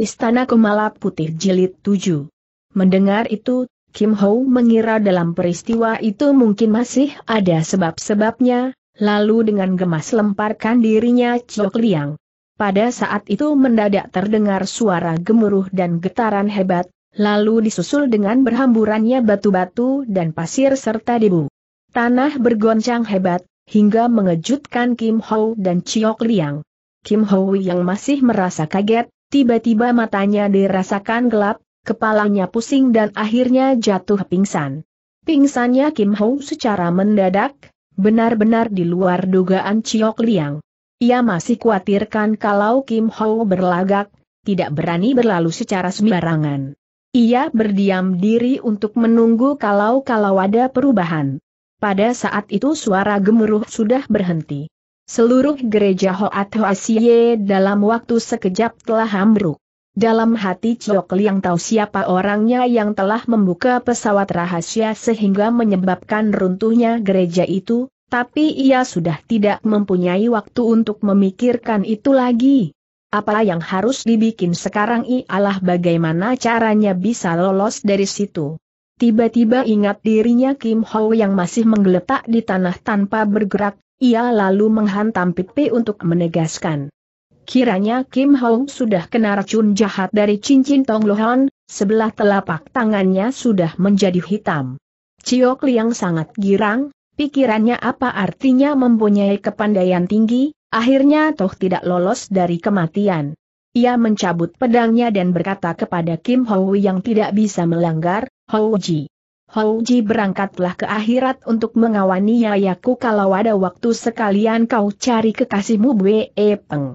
Istana Kumala Putih Jilid 7. Mendengar itu, Kim Ho mengira dalam peristiwa itu mungkin masih ada sebab-sebabnya, lalu dengan gemas lemparkan dirinya Chok Liang. Pada saat itu mendadak terdengar suara gemuruh dan getaran hebat, lalu disusul dengan berhamburannya batu-batu dan pasir serta debu. Tanah bergoncang hebat, hingga mengejutkan Kim Ho dan Chok Liang. Kim Ho yang masih merasa kaget, Tiba-tiba matanya dirasakan gelap, kepalanya pusing dan akhirnya jatuh pingsan. Pingsannya Kim Ho secara mendadak, benar-benar di luar dugaan Chiok Liang. Ia masih khawatirkan kalau Kim Ho berlagak, tidak berani berlalu secara sembarangan. Ia berdiam diri untuk menunggu kalau-kalau ada perubahan. Pada saat itu suara gemuruh sudah berhenti. Seluruh gereja Hoat Hoasie dalam waktu sekejap telah ambruk. Dalam hati Chiok Liang tahu siapa orangnya yang telah membuka pesawat rahasia sehingga menyebabkan runtuhnya gereja itu, tapi ia sudah tidak mempunyai waktu untuk memikirkan itu lagi. Apa yang harus dibikin sekarang ialah bagaimana caranya bisa lolos dari situ. Tiba-tiba ingat dirinya Kim Ho yang masih menggeletak di tanah tanpa bergerak, ia lalu menghantam pipi untuk menegaskan. Kiranya Kim Hong sudah kena racun jahat dari cincin Tong Lohan, sebelah telapak tangannya sudah menjadi hitam. Ciok Liang sangat girang, pikirannya apa artinya mempunyai kepandaian tinggi, akhirnya toh tidak lolos dari kematian. Ia mencabut pedangnya dan berkata kepada Kim Hou yang tidak bisa melanggar, Hou Ji. Ji berangkatlah ke akhirat untuk mengawani Yayaku kalau ada waktu sekalian kau cari kekasihmu Bwe Peng.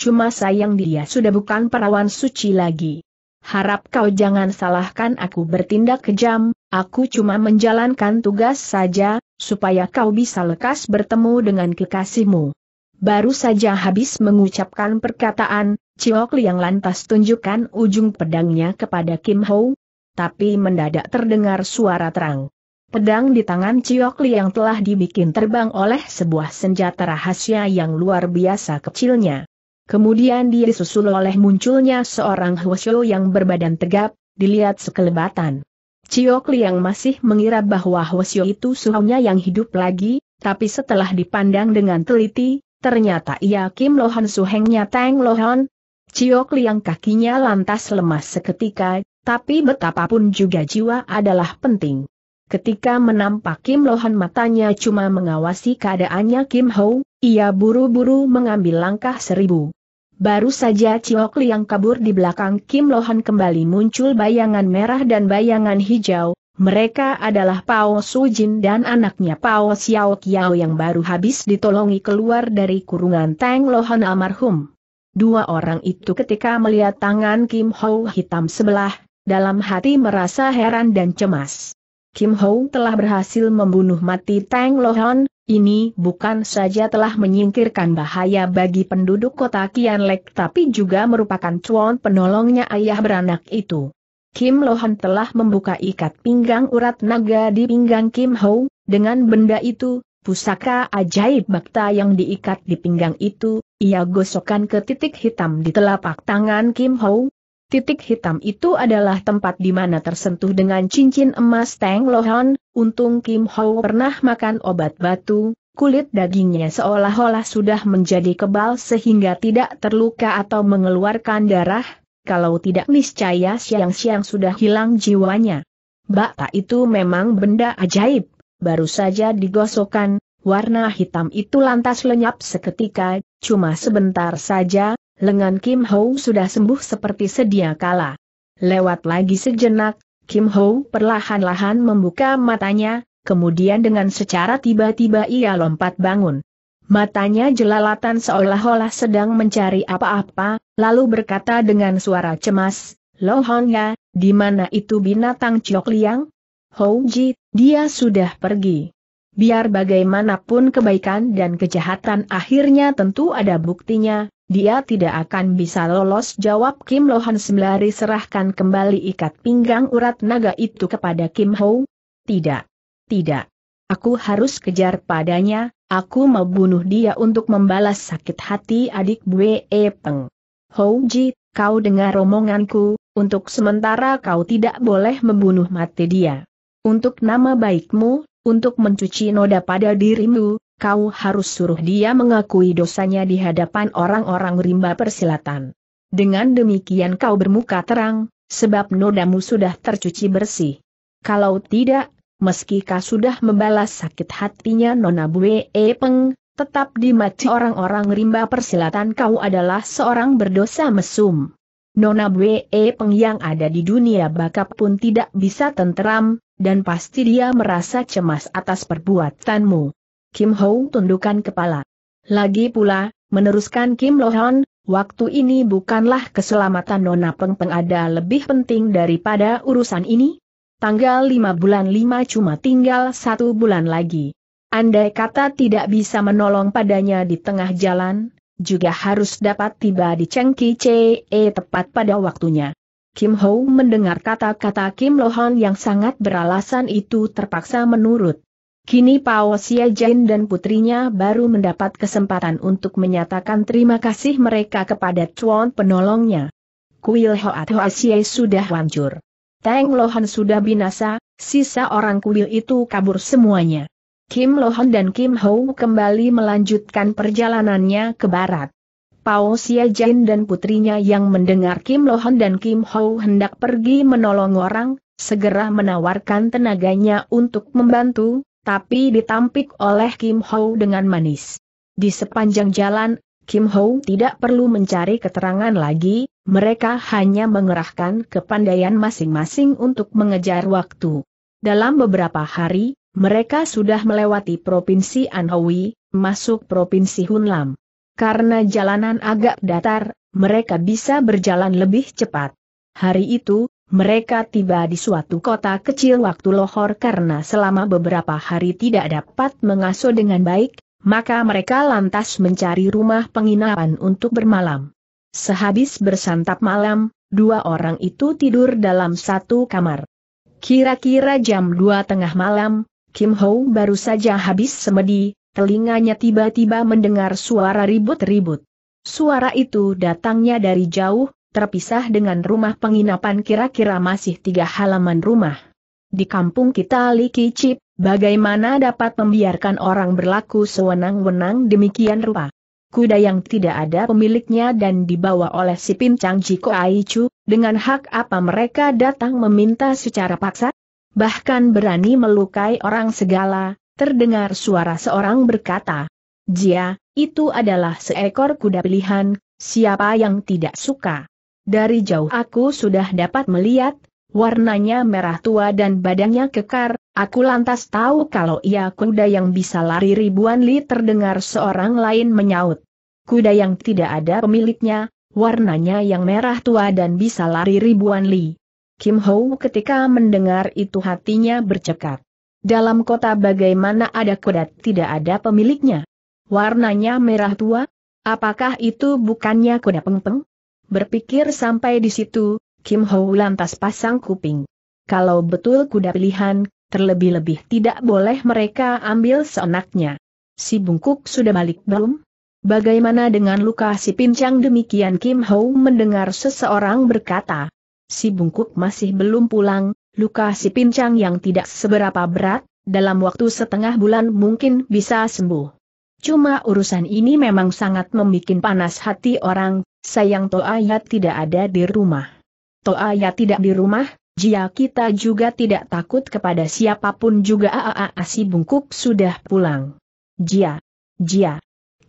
Cuma sayang dia sudah bukan perawan suci lagi. Harap kau jangan salahkan aku bertindak kejam, aku cuma menjalankan tugas saja, supaya kau bisa lekas bertemu dengan kekasihmu. Baru saja habis mengucapkan perkataan, Ciok Liang lantas tunjukkan ujung pedangnya kepada Kim Ho, tapi mendadak terdengar suara terang. Pedang di tangan Ciok yang telah dibikin terbang oleh sebuah senjata rahasia yang luar biasa kecilnya. Kemudian dia disusul oleh munculnya seorang Hwasyo yang berbadan tegap, dilihat sekelebatan. Ciok yang masih mengira bahwa Hwasyo itu suhunya yang hidup lagi, tapi setelah dipandang dengan teliti, ternyata ia Kim Lohan suhengnya Tang Lohan. Ciok yang kakinya lantas lemas seketika, tapi betapapun juga jiwa adalah penting. Ketika menampak Kim Lohan matanya cuma mengawasi keadaannya Kim Ho, ia buru-buru mengambil langkah seribu. Baru saja Ciok Liang kabur di belakang Kim Lohan kembali muncul bayangan merah dan bayangan hijau, mereka adalah Pao Su Jin dan anaknya Pao Xiao Kiao yang baru habis ditolongi keluar dari kurungan Tang Lohan almarhum. Dua orang itu ketika melihat tangan Kim Ho hitam sebelah, dalam hati merasa heran dan cemas. Kim Ho telah berhasil membunuh mati Tang Lohon, ini bukan saja telah menyingkirkan bahaya bagi penduduk kota Kianlek tapi juga merupakan cuan penolongnya ayah beranak itu. Kim Lohan telah membuka ikat pinggang urat naga di pinggang Kim Ho, dengan benda itu, pusaka ajaib bakta yang diikat di pinggang itu, ia gosokkan ke titik hitam di telapak tangan Kim Ho, Titik hitam itu adalah tempat di mana tersentuh dengan cincin emas Tang Lohan, untung Kim Ho pernah makan obat batu, kulit dagingnya seolah-olah sudah menjadi kebal sehingga tidak terluka atau mengeluarkan darah, kalau tidak niscaya siang-siang sudah hilang jiwanya. Bapak itu memang benda ajaib, baru saja digosokkan, warna hitam itu lantas lenyap seketika, cuma sebentar saja, lengan Kim Ho sudah sembuh seperti sedia kala. Lewat lagi sejenak, Kim Ho perlahan-lahan membuka matanya, kemudian dengan secara tiba-tiba ia lompat bangun. Matanya jelalatan seolah-olah sedang mencari apa-apa, lalu berkata dengan suara cemas, Lo Honga, ya, di mana itu binatang Ciok Liang? Ho Ji, dia sudah pergi. Biar bagaimanapun kebaikan dan kejahatan akhirnya tentu ada buktinya, dia tidak akan bisa lolos jawab Kim Lohan sembari serahkan kembali ikat pinggang urat naga itu kepada Kim Ho. Tidak. Tidak. Aku harus kejar padanya, aku membunuh dia untuk membalas sakit hati adik Bue Peng. Ho Ji, kau dengar omonganku, untuk sementara kau tidak boleh membunuh mati dia. Untuk nama baikmu, untuk mencuci noda pada dirimu, kau harus suruh dia mengakui dosanya di hadapan orang-orang rimba persilatan. Dengan demikian kau bermuka terang, sebab nodamu sudah tercuci bersih. Kalau tidak, meski kau sudah membalas sakit hatinya Nona Bue e Peng, tetap di mati orang-orang rimba persilatan kau adalah seorang berdosa mesum. Nona Bue e Peng yang ada di dunia bakap pun tidak bisa tenteram, dan pasti dia merasa cemas atas perbuatanmu. Kim Ho, tundukkan kepala. Lagi pula, meneruskan Kim Lohan, waktu ini bukanlah keselamatan Nona Peng Peng ada lebih penting daripada urusan ini? Tanggal 5 bulan 5 cuma tinggal satu bulan lagi. Andai kata tidak bisa menolong padanya di tengah jalan, juga harus dapat tiba di Chengki e eh, tepat pada waktunya. Kim Ho mendengar kata-kata Kim Lohan yang sangat beralasan itu terpaksa menurut. Kini Pao Jin dan putrinya baru mendapat kesempatan untuk menyatakan terima kasih mereka kepada Chuan penolongnya. Kuil Hoat Hoa Xie sudah hancur. Tang Lohan sudah binasa, sisa orang kuil itu kabur semuanya. Kim Lohan dan Kim Ho kembali melanjutkan perjalanannya ke barat. Pao Jin dan putrinya yang mendengar Kim Lohan dan Kim Ho hendak pergi menolong orang, segera menawarkan tenaganya untuk membantu, tapi ditampik oleh Kim Ho dengan manis. Di sepanjang jalan, Kim Ho tidak perlu mencari keterangan lagi, mereka hanya mengerahkan kepandaian masing-masing untuk mengejar waktu. Dalam beberapa hari, mereka sudah melewati Provinsi Anhui, masuk Provinsi Hunlam. Karena jalanan agak datar, mereka bisa berjalan lebih cepat. Hari itu, mereka tiba di suatu kota kecil waktu lohor karena selama beberapa hari tidak dapat mengasuh dengan baik, maka mereka lantas mencari rumah penginapan untuk bermalam. Sehabis bersantap malam, dua orang itu tidur dalam satu kamar. Kira-kira jam dua tengah malam, Kim Ho baru saja habis semedi, telinganya tiba-tiba mendengar suara ribut-ribut. Suara itu datangnya dari jauh, terpisah dengan rumah penginapan kira-kira masih tiga halaman rumah. Di kampung kita Liki Cip, bagaimana dapat membiarkan orang berlaku sewenang-wenang demikian rupa? Kuda yang tidak ada pemiliknya dan dibawa oleh si pincang Jiko Aichu, dengan hak apa mereka datang meminta secara paksa? Bahkan berani melukai orang segala, terdengar suara seorang berkata, Jia, itu adalah seekor kuda pilihan, siapa yang tidak suka? Dari jauh aku sudah dapat melihat, warnanya merah tua dan badannya kekar, aku lantas tahu kalau ia kuda yang bisa lari ribuan li terdengar seorang lain menyaut. Kuda yang tidak ada pemiliknya, warnanya yang merah tua dan bisa lari ribuan li. Kim Ho ketika mendengar itu hatinya bercekat. Dalam kota bagaimana ada kuda tidak ada pemiliknya? Warnanya merah tua? Apakah itu bukannya kuda pengpeng? Berpikir sampai di situ, Kim Ho lantas pasang kuping. Kalau betul kuda pilihan, terlebih-lebih tidak boleh mereka ambil seenaknya. Si bungkuk sudah balik belum? Bagaimana dengan luka si pincang demikian Kim Ho mendengar seseorang berkata. Si bungkuk masih belum pulang, luka si pincang yang tidak seberapa berat, dalam waktu setengah bulan mungkin bisa sembuh. Cuma urusan ini memang sangat membuat panas hati orang, Sayang Toaya tidak ada di rumah. Toaya tidak di rumah, jia kita juga tidak takut kepada siapapun juga aaa si bungkuk sudah pulang. Jia, jia.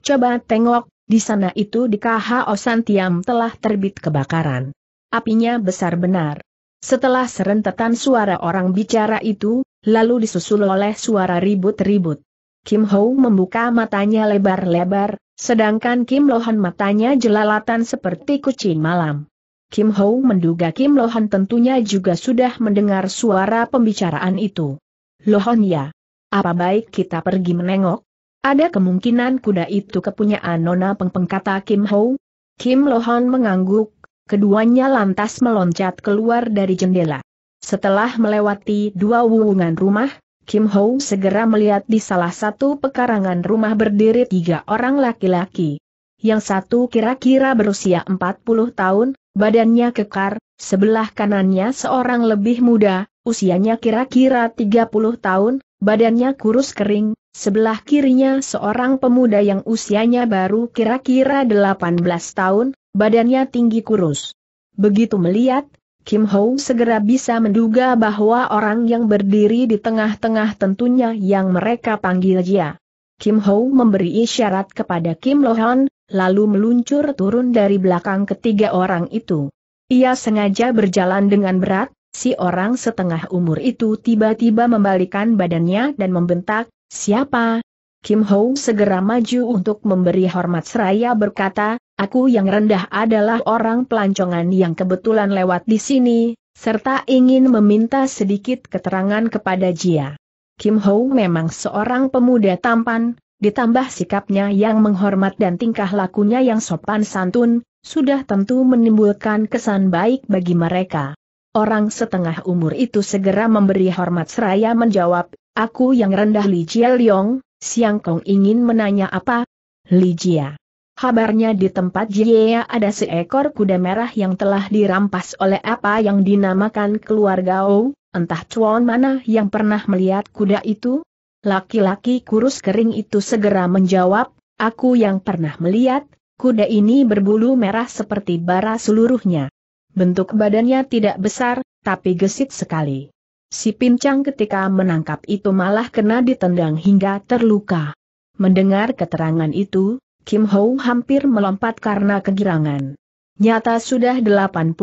Coba tengok, di sana itu di KHO Osantiam telah terbit kebakaran. Apinya besar benar. Setelah serentetan suara orang bicara itu, lalu disusul oleh suara ribut-ribut. Kim Ho membuka matanya lebar-lebar, Sedangkan Kim Lohan matanya jelalatan seperti kucing malam. Kim Ho menduga Kim Lohan tentunya juga sudah mendengar suara pembicaraan itu. Lohan ya, apa baik kita pergi menengok? Ada kemungkinan kuda itu kepunyaan Nona Pengpeng kata Kim Ho. Kim Lohan mengangguk, keduanya lantas meloncat keluar dari jendela. Setelah melewati dua wuungan rumah, Kim Ho segera melihat di salah satu pekarangan rumah berdiri tiga orang laki-laki. Yang satu kira-kira berusia 40 tahun, badannya kekar, sebelah kanannya seorang lebih muda, usianya kira-kira 30 tahun, badannya kurus kering, sebelah kirinya seorang pemuda yang usianya baru kira-kira 18 tahun, badannya tinggi kurus. Begitu melihat, Kim Ho segera bisa menduga bahwa orang yang berdiri di tengah-tengah tentunya yang mereka panggil dia. Kim Ho memberi isyarat kepada Kim Lohan, lalu meluncur turun dari belakang ketiga orang itu. Ia sengaja berjalan dengan berat, si orang setengah umur itu tiba-tiba membalikan badannya dan membentak, siapa? Kim Ho segera maju untuk memberi hormat seraya berkata, Aku yang rendah adalah orang pelancongan yang kebetulan lewat di sini, serta ingin meminta sedikit keterangan kepada Jia. Kim Ho memang seorang pemuda tampan, ditambah sikapnya yang menghormat dan tingkah lakunya yang sopan santun, sudah tentu menimbulkan kesan baik bagi mereka. Orang setengah umur itu segera memberi hormat seraya menjawab, aku yang rendah Li Jia Liong, Siang Kong ingin menanya apa? Li Jia. Kabarnya di tempat Jiea ada seekor kuda merah yang telah dirampas oleh apa yang dinamakan keluarga O, entah cuan mana yang pernah melihat kuda itu? Laki-laki kurus kering itu segera menjawab, aku yang pernah melihat, kuda ini berbulu merah seperti bara seluruhnya. Bentuk badannya tidak besar, tapi gesit sekali. Si pincang ketika menangkap itu malah kena ditendang hingga terluka. Mendengar keterangan itu, Kim Ho hampir melompat karena kegirangan. Nyata sudah 80%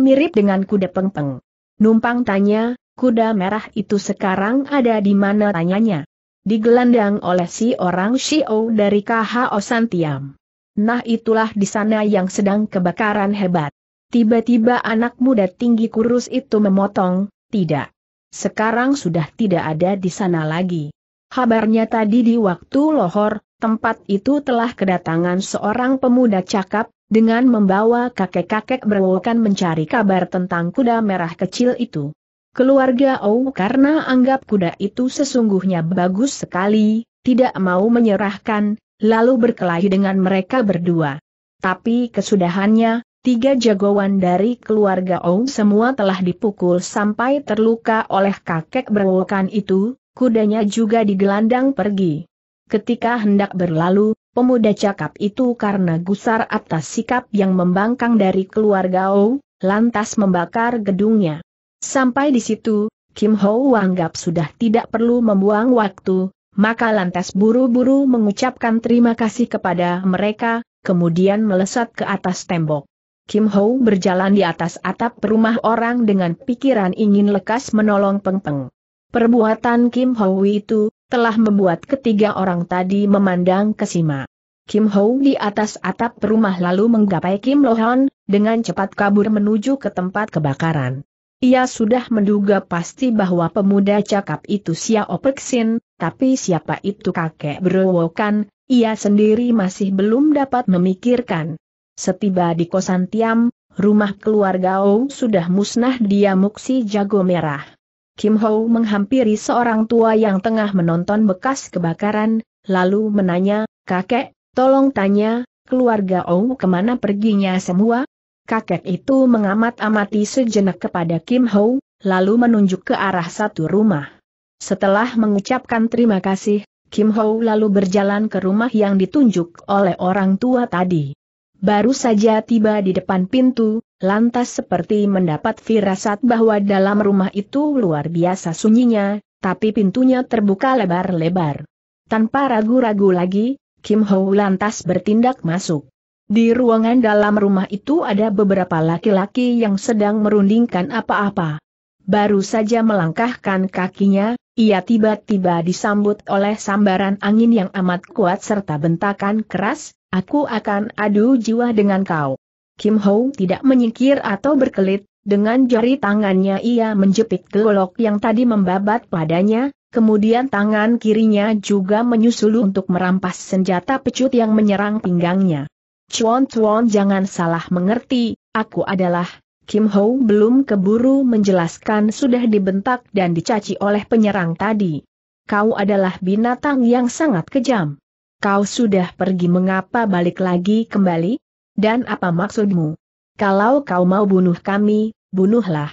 mirip dengan kuda pengpeng. Numpang tanya, kuda merah itu sekarang ada di mana tanyanya? Digelandang oleh si orang Shio dari KHO Santiam. Nah itulah di sana yang sedang kebakaran hebat. Tiba-tiba anak muda tinggi kurus itu memotong, tidak. Sekarang sudah tidak ada di sana lagi. Habarnya tadi di waktu lohor, tempat itu telah kedatangan seorang pemuda cakap, dengan membawa kakek-kakek berwokan mencari kabar tentang kuda merah kecil itu. Keluarga Ou karena anggap kuda itu sesungguhnya bagus sekali, tidak mau menyerahkan, lalu berkelahi dengan mereka berdua. Tapi kesudahannya, Tiga jagoan dari keluarga Ong semua telah dipukul sampai terluka oleh kakek berwokan itu, kudanya juga digelandang pergi. Ketika hendak berlalu, pemuda cakap itu karena gusar atas sikap yang membangkang dari keluarga O, lantas membakar gedungnya. Sampai di situ, Kim Ho anggap sudah tidak perlu membuang waktu, maka lantas buru-buru mengucapkan terima kasih kepada mereka, kemudian melesat ke atas tembok. Kim Ho berjalan di atas atap rumah orang dengan pikiran ingin lekas menolong Peng Peng. Perbuatan Kim Ho itu, telah membuat ketiga orang tadi memandang ke Sima. Kim Ho di atas atap rumah lalu menggapai Kim Lohan, dengan cepat kabur menuju ke tempat kebakaran. Ia sudah menduga pasti bahwa pemuda cakap itu Xiao Peksin, tapi siapa itu kakek berowokan, ia sendiri masih belum dapat memikirkan. Setiba di kosan Tiam, rumah keluarga Ong sudah musnah dia muksi jago merah. Kim Ho menghampiri seorang tua yang tengah menonton bekas kebakaran, lalu menanya, kakek, tolong tanya, keluarga Ong kemana perginya semua? Kakek itu mengamat-amati sejenak kepada Kim Ho, lalu menunjuk ke arah satu rumah. Setelah mengucapkan terima kasih, Kim Ho lalu berjalan ke rumah yang ditunjuk oleh orang tua tadi baru saja tiba di depan pintu, lantas seperti mendapat firasat bahwa dalam rumah itu luar biasa sunyinya, tapi pintunya terbuka lebar-lebar. Tanpa ragu-ragu lagi, Kim Ho lantas bertindak masuk. Di ruangan dalam rumah itu ada beberapa laki-laki yang sedang merundingkan apa-apa. Baru saja melangkahkan kakinya, ia tiba-tiba disambut oleh sambaran angin yang amat kuat serta bentakan keras, Aku akan adu jiwa dengan kau. Kim Ho tidak menyingkir atau berkelit, dengan jari tangannya ia menjepit golok yang tadi membabat padanya, kemudian tangan kirinya juga menyusul untuk merampas senjata pecut yang menyerang pinggangnya. Chuan Chuan jangan salah mengerti, aku adalah, Kim Ho belum keburu menjelaskan sudah dibentak dan dicaci oleh penyerang tadi. Kau adalah binatang yang sangat kejam. Kau sudah pergi mengapa balik lagi kembali? Dan apa maksudmu? Kalau kau mau bunuh kami, bunuhlah.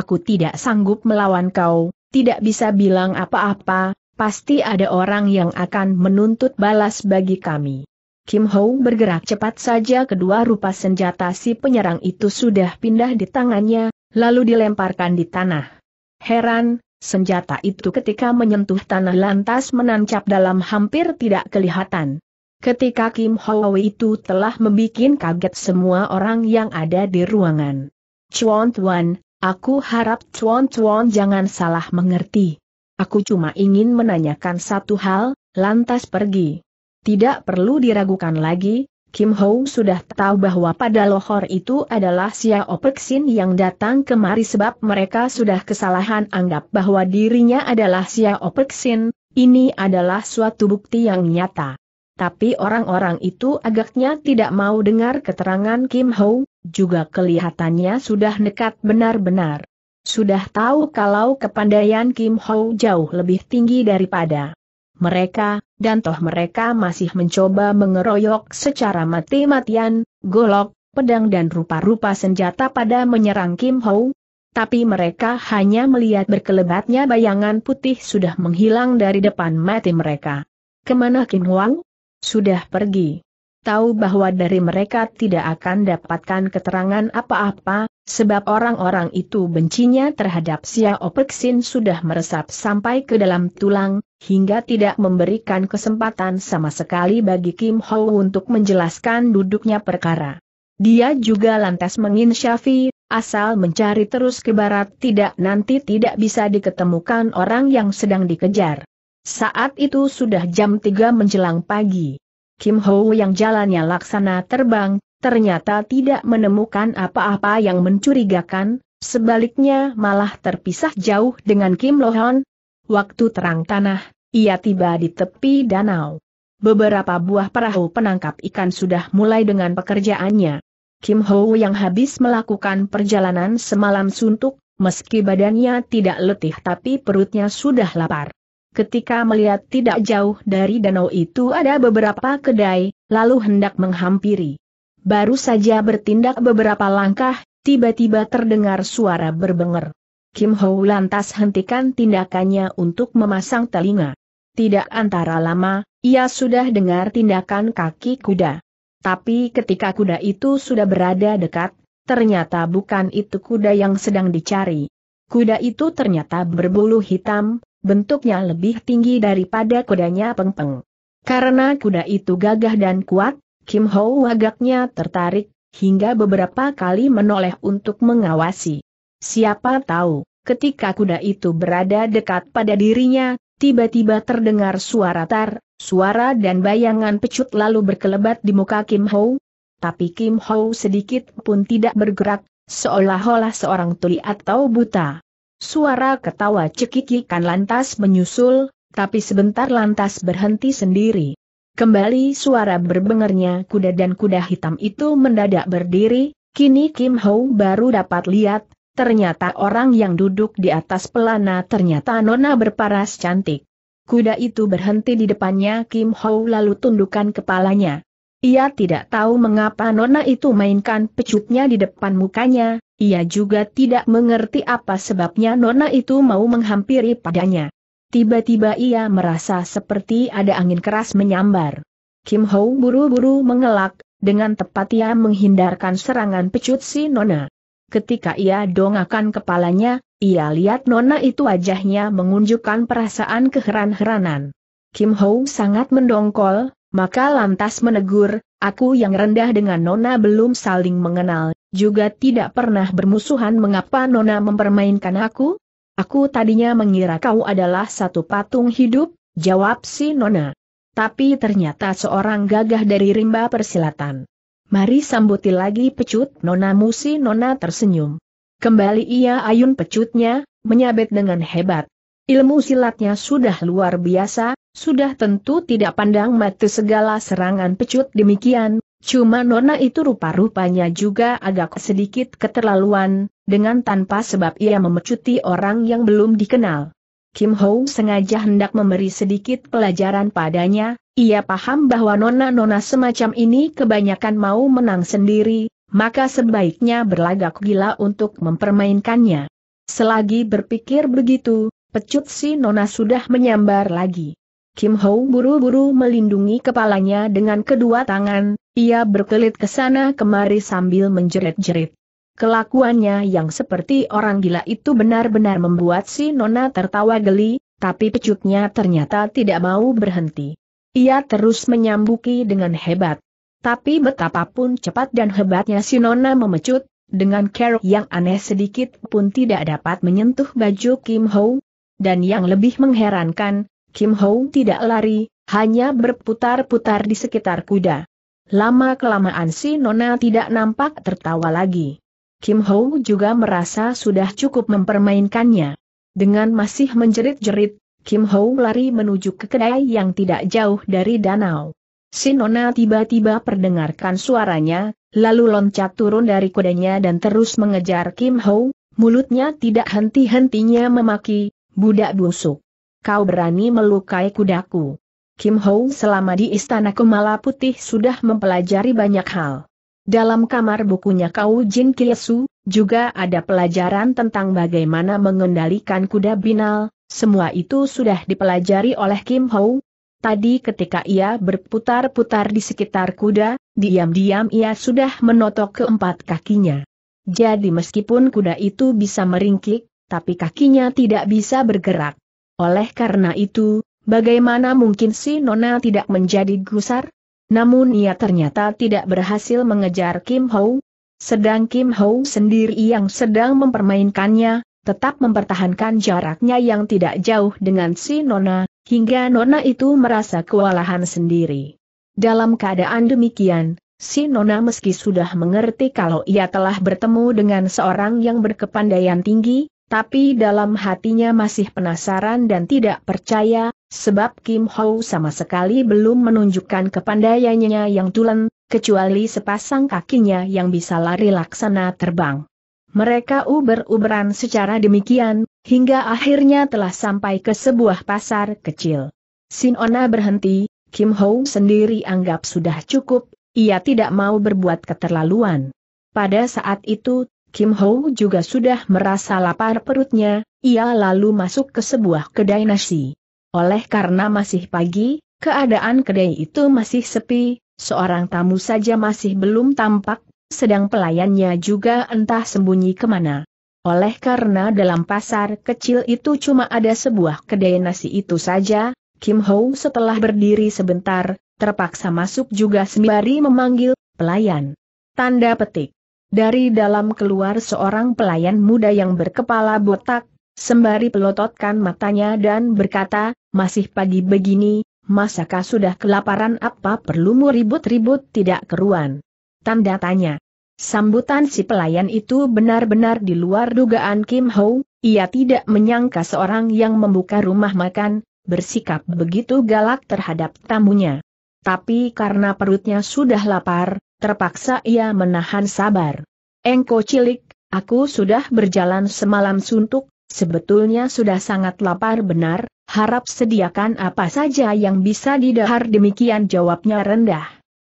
Aku tidak sanggup melawan kau, tidak bisa bilang apa-apa, pasti ada orang yang akan menuntut balas bagi kami. Kim Ho bergerak cepat saja kedua rupa senjata si penyerang itu sudah pindah di tangannya, lalu dilemparkan di tanah. Heran, Senjata itu ketika menyentuh tanah lantas menancap dalam hampir tidak kelihatan. Ketika Kim Hou itu telah membuat kaget semua orang yang ada di ruangan. Chuan Tuan, aku harap Chuan Tuan jangan salah mengerti. Aku cuma ingin menanyakan satu hal, lantas pergi. Tidak perlu diragukan lagi, Kim Ho sudah tahu bahwa pada lohor itu adalah Xiao Peksin yang datang kemari sebab mereka sudah kesalahan anggap bahwa dirinya adalah Xiao Peksin, ini adalah suatu bukti yang nyata. Tapi orang-orang itu agaknya tidak mau dengar keterangan Kim Ho, juga kelihatannya sudah nekat benar-benar. Sudah tahu kalau kepandaian Kim Ho jauh lebih tinggi daripada mereka, dan toh mereka masih mencoba mengeroyok secara mati-matian, golok, pedang dan rupa-rupa senjata pada menyerang Kim Ho. Tapi mereka hanya melihat berkelebatnya bayangan putih sudah menghilang dari depan mati mereka. Kemana Kim Wang? Sudah pergi. Tahu bahwa dari mereka tidak akan dapatkan keterangan apa-apa, sebab orang-orang itu bencinya terhadap Xiao Peksin sudah meresap sampai ke dalam tulang, hingga tidak memberikan kesempatan sama sekali bagi Kim Ho untuk menjelaskan duduknya perkara. Dia juga lantas menginsyafi, asal mencari terus ke barat tidak nanti tidak bisa diketemukan orang yang sedang dikejar. Saat itu sudah jam 3 menjelang pagi. Kim Ho yang jalannya laksana terbang, ternyata tidak menemukan apa-apa yang mencurigakan, sebaliknya malah terpisah jauh dengan Kim Lohon, waktu terang tanah, ia tiba di tepi danau. Beberapa buah perahu penangkap ikan sudah mulai dengan pekerjaannya. Kim Ho yang habis melakukan perjalanan semalam suntuk, meski badannya tidak letih tapi perutnya sudah lapar. Ketika melihat tidak jauh dari danau itu ada beberapa kedai, lalu hendak menghampiri. Baru saja bertindak beberapa langkah, tiba-tiba terdengar suara berbenger. Kim Ho lantas hentikan tindakannya untuk memasang telinga. Tidak antara lama, ia sudah dengar tindakan kaki kuda. Tapi ketika kuda itu sudah berada dekat, ternyata bukan itu kuda yang sedang dicari. Kuda itu ternyata berbulu hitam, bentuknya lebih tinggi daripada kudanya Pengpeng. -peng. Karena kuda itu gagah dan kuat, Kim Ho agaknya tertarik, hingga beberapa kali menoleh untuk mengawasi. Siapa tahu, ketika kuda itu berada dekat pada dirinya, tiba-tiba terdengar suara tar, suara dan bayangan pecut lalu berkelebat di muka Kim Ho. Tapi Kim Ho sedikit pun tidak bergerak, seolah-olah seorang tuli atau buta. Suara ketawa cekikikan lantas menyusul, tapi sebentar lantas berhenti sendiri. Kembali suara berbengernya kuda dan kuda hitam itu mendadak berdiri, kini Kim Ho baru dapat lihat, Ternyata orang yang duduk di atas pelana ternyata nona berparas cantik. Kuda itu berhenti di depannya Kim Ho lalu tundukkan kepalanya. Ia tidak tahu mengapa nona itu mainkan pecutnya di depan mukanya, ia juga tidak mengerti apa sebabnya nona itu mau menghampiri padanya. Tiba-tiba ia merasa seperti ada angin keras menyambar. Kim Ho buru-buru mengelak, dengan tepat ia menghindarkan serangan pecut si nona. Ketika ia dongakan kepalanya, ia lihat nona itu wajahnya mengunjukkan perasaan keheran-heranan. Kim Ho sangat mendongkol, maka lantas menegur, aku yang rendah dengan nona belum saling mengenal, juga tidak pernah bermusuhan mengapa nona mempermainkan aku? Aku tadinya mengira kau adalah satu patung hidup, jawab si nona. Tapi ternyata seorang gagah dari rimba persilatan. Mari sambuti lagi pecut Nona Musi Nona tersenyum. Kembali ia ayun pecutnya, menyabet dengan hebat. Ilmu silatnya sudah luar biasa, sudah tentu tidak pandang mata segala serangan pecut demikian, cuma Nona itu rupa-rupanya juga agak sedikit keterlaluan, dengan tanpa sebab ia memecuti orang yang belum dikenal. Kim Ho sengaja hendak memberi sedikit pelajaran padanya, ia paham bahwa nona-nona semacam ini kebanyakan mau menang sendiri, maka sebaiknya berlagak gila untuk mempermainkannya. Selagi berpikir begitu, pecut si nona sudah menyambar lagi. Kim Ho buru-buru melindungi kepalanya dengan kedua tangan, ia berkelit ke sana kemari sambil menjerit-jerit. Kelakuannya yang seperti orang gila itu benar-benar membuat si Nona tertawa geli, tapi pecutnya ternyata tidak mau berhenti. Ia terus menyambuki dengan hebat. Tapi betapapun cepat dan hebatnya si Nona memecut, dengan care yang aneh sedikit pun tidak dapat menyentuh baju Kim Ho. Dan yang lebih mengherankan, Kim Ho tidak lari, hanya berputar-putar di sekitar kuda. Lama-kelamaan si Nona tidak nampak tertawa lagi. Kim Ho juga merasa sudah cukup mempermainkannya. Dengan masih menjerit-jerit, Kim Ho lari menuju ke kedai yang tidak jauh dari danau. Sinona tiba-tiba perdengarkan suaranya, lalu loncat turun dari kudanya dan terus mengejar Kim Ho, mulutnya tidak henti-hentinya memaki, budak busuk. Kau berani melukai kudaku. Kim Ho selama di istana Kemala Putih sudah mempelajari banyak hal. Dalam kamar bukunya Kau Jin Kiesu, juga ada pelajaran tentang bagaimana mengendalikan kuda binal, semua itu sudah dipelajari oleh Kim Ho. Tadi ketika ia berputar-putar di sekitar kuda, diam-diam ia sudah menotok keempat kakinya. Jadi meskipun kuda itu bisa meringkik, tapi kakinya tidak bisa bergerak. Oleh karena itu, bagaimana mungkin si Nona tidak menjadi gusar? Namun ia ternyata tidak berhasil mengejar Kim Ho. Sedang Kim Ho sendiri yang sedang mempermainkannya, tetap mempertahankan jaraknya yang tidak jauh dengan si Nona, hingga Nona itu merasa kewalahan sendiri. Dalam keadaan demikian, si Nona meski sudah mengerti kalau ia telah bertemu dengan seorang yang berkepandaian tinggi, tapi dalam hatinya masih penasaran dan tidak percaya, Sebab Kim Ho sama sekali belum menunjukkan kepandaiannya yang tulen, kecuali sepasang kakinya yang bisa lari laksana terbang. Mereka uber-uberan secara demikian, hingga akhirnya telah sampai ke sebuah pasar kecil. Sinona berhenti, Kim Ho sendiri anggap sudah cukup, ia tidak mau berbuat keterlaluan. Pada saat itu, Kim Ho juga sudah merasa lapar perutnya, ia lalu masuk ke sebuah kedai nasi. Oleh karena masih pagi, keadaan kedai itu masih sepi, seorang tamu saja masih belum tampak, sedang pelayannya juga entah sembunyi kemana. Oleh karena dalam pasar kecil itu cuma ada sebuah kedai nasi itu saja, Kim Ho setelah berdiri sebentar, terpaksa masuk juga sembari memanggil, pelayan. Tanda petik. Dari dalam keluar seorang pelayan muda yang berkepala botak, sembari pelototkan matanya dan berkata, masih pagi begini, masakah sudah kelaparan apa perlu mu ribut-ribut tidak keruan? Tanda tanya. Sambutan si pelayan itu benar-benar di luar dugaan Kim Ho, ia tidak menyangka seorang yang membuka rumah makan, bersikap begitu galak terhadap tamunya. Tapi karena perutnya sudah lapar, terpaksa ia menahan sabar. Engko cilik, aku sudah berjalan semalam suntuk, Sebetulnya sudah sangat lapar benar, harap sediakan apa saja yang bisa didahar demikian jawabnya rendah.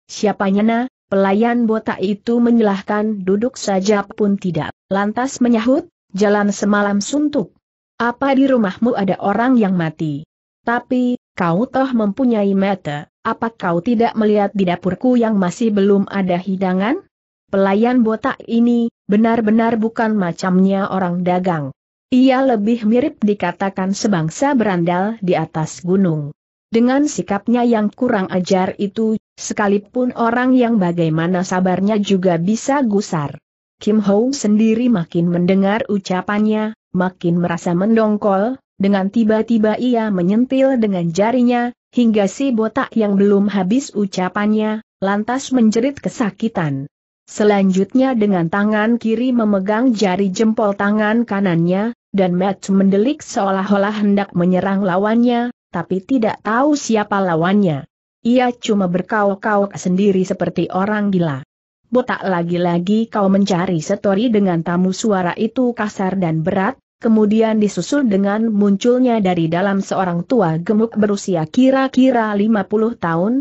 Siapanya nyana, pelayan botak itu menyilahkan duduk saja pun tidak, lantas menyahut, jalan semalam suntuk. Apa di rumahmu ada orang yang mati? Tapi, kau toh mempunyai mata, apa kau tidak melihat di dapurku yang masih belum ada hidangan? Pelayan botak ini, benar-benar bukan macamnya orang dagang. Ia lebih mirip dikatakan sebangsa berandal di atas gunung. Dengan sikapnya yang kurang ajar itu, sekalipun orang yang bagaimana sabarnya juga bisa gusar. Kim Ho sendiri makin mendengar ucapannya, makin merasa mendongkol, dengan tiba-tiba ia menyentil dengan jarinya, hingga si botak yang belum habis ucapannya, lantas menjerit kesakitan. Selanjutnya dengan tangan kiri memegang jari jempol tangan kanannya, dan Matt mendelik seolah-olah hendak menyerang lawannya, tapi tidak tahu siapa lawannya. Ia cuma berkauk-kauk sendiri seperti orang gila. Botak lagi-lagi kau mencari setori dengan tamu suara itu kasar dan berat, kemudian disusul dengan munculnya dari dalam seorang tua gemuk berusia kira-kira 50 tahun.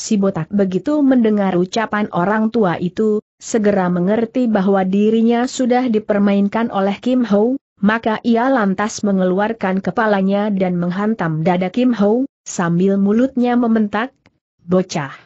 Si botak begitu mendengar ucapan orang tua itu, segera mengerti bahwa dirinya sudah dipermainkan oleh Kim Ho, maka ia lantas mengeluarkan kepalanya dan menghantam dada Kim Ho, sambil mulutnya membentak, Bocah!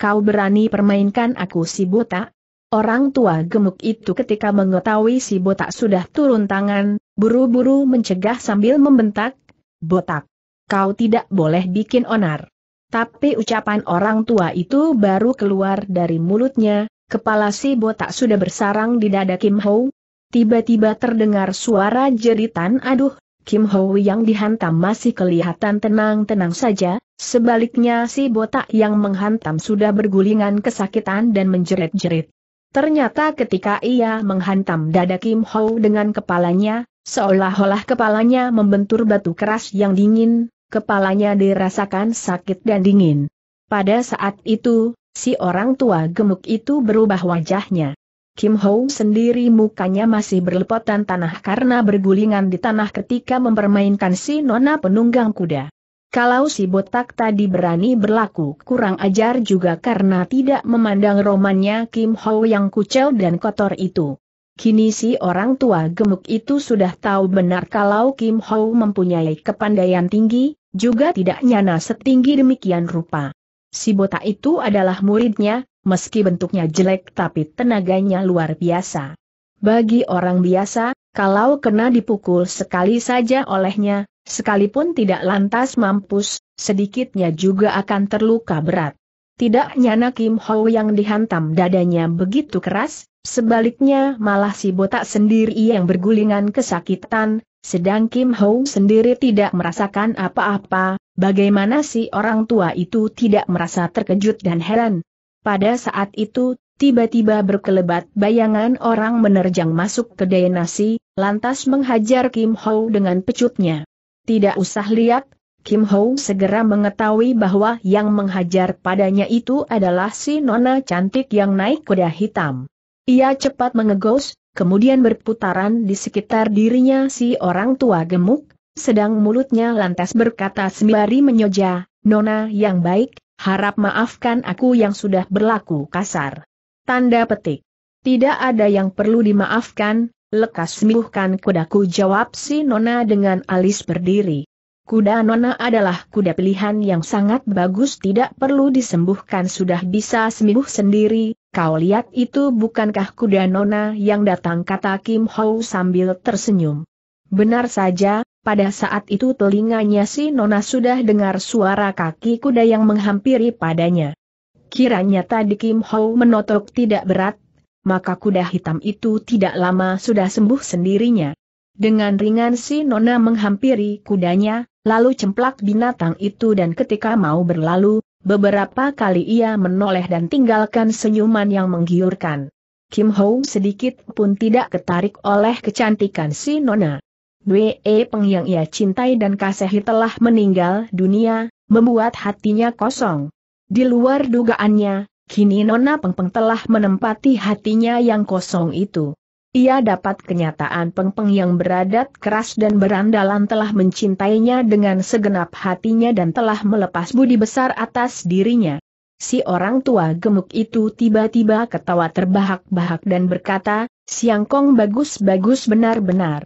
Kau berani permainkan aku si botak? Orang tua gemuk itu ketika mengetahui si botak sudah turun tangan, buru-buru mencegah sambil membentak, Botak! Kau tidak boleh bikin onar. Tapi ucapan orang tua itu baru keluar dari mulutnya, kepala si botak sudah bersarang di dada Kim Ho, Tiba-tiba terdengar suara jeritan aduh, Kim Ho yang dihantam masih kelihatan tenang-tenang saja, sebaliknya si botak yang menghantam sudah bergulingan kesakitan dan menjerit-jerit. Ternyata ketika ia menghantam dada Kim Ho dengan kepalanya, seolah-olah kepalanya membentur batu keras yang dingin, kepalanya dirasakan sakit dan dingin. Pada saat itu, si orang tua gemuk itu berubah wajahnya. Kim Ho sendiri mukanya masih berlepotan tanah karena bergulingan di tanah ketika mempermainkan si nona penunggang kuda. Kalau si botak tadi berani berlaku kurang ajar juga karena tidak memandang romannya Kim Ho yang kucel dan kotor itu. Kini si orang tua gemuk itu sudah tahu benar kalau Kim Ho mempunyai kepandaian tinggi, juga tidak nyana setinggi demikian rupa. Si botak itu adalah muridnya, meski bentuknya jelek tapi tenaganya luar biasa. Bagi orang biasa, kalau kena dipukul sekali saja olehnya, sekalipun tidak lantas mampus, sedikitnya juga akan terluka berat. Tidak nyana Kim Ho yang dihantam dadanya begitu keras, sebaliknya malah si botak sendiri yang bergulingan kesakitan, sedang Kim Ho sendiri tidak merasakan apa-apa, bagaimana si orang tua itu tidak merasa terkejut dan heran, pada saat itu, tiba-tiba berkelebat bayangan orang menerjang masuk ke nasi, lantas menghajar Kim Ho dengan pecutnya. Tidak usah lihat, Kim Ho segera mengetahui bahwa yang menghajar padanya itu adalah si nona cantik yang naik kuda hitam. Ia cepat mengegos, kemudian berputaran di sekitar dirinya si orang tua gemuk, sedang mulutnya lantas berkata sembari menyoja, Nona yang baik, Harap maafkan aku yang sudah berlaku kasar. Tanda petik. Tidak ada yang perlu dimaafkan, lekas sembuhkan kudaku jawab si Nona dengan alis berdiri. Kuda Nona adalah kuda pilihan yang sangat bagus tidak perlu disembuhkan sudah bisa sembuh sendiri, kau lihat itu bukankah kuda Nona yang datang kata Kim Ho sambil tersenyum. Benar saja, pada saat itu telinganya si Nona sudah dengar suara kaki kuda yang menghampiri padanya. Kiranya tadi Kim Ho menotok tidak berat, maka kuda hitam itu tidak lama sudah sembuh sendirinya. Dengan ringan si Nona menghampiri kudanya, lalu cemplak binatang itu dan ketika mau berlalu, beberapa kali ia menoleh dan tinggalkan senyuman yang menggiurkan. Kim Ho sedikit pun tidak ketarik oleh kecantikan si Nona. Dwe Peng yang ia cintai dan kasihi telah meninggal dunia, membuat hatinya kosong. Di luar dugaannya, kini Nona Peng Peng telah menempati hatinya yang kosong itu. Ia dapat kenyataan Peng Peng yang beradat keras dan berandalan telah mencintainya dengan segenap hatinya dan telah melepas budi besar atas dirinya. Si orang tua gemuk itu tiba-tiba ketawa terbahak-bahak dan berkata, Siangkong bagus-bagus benar-benar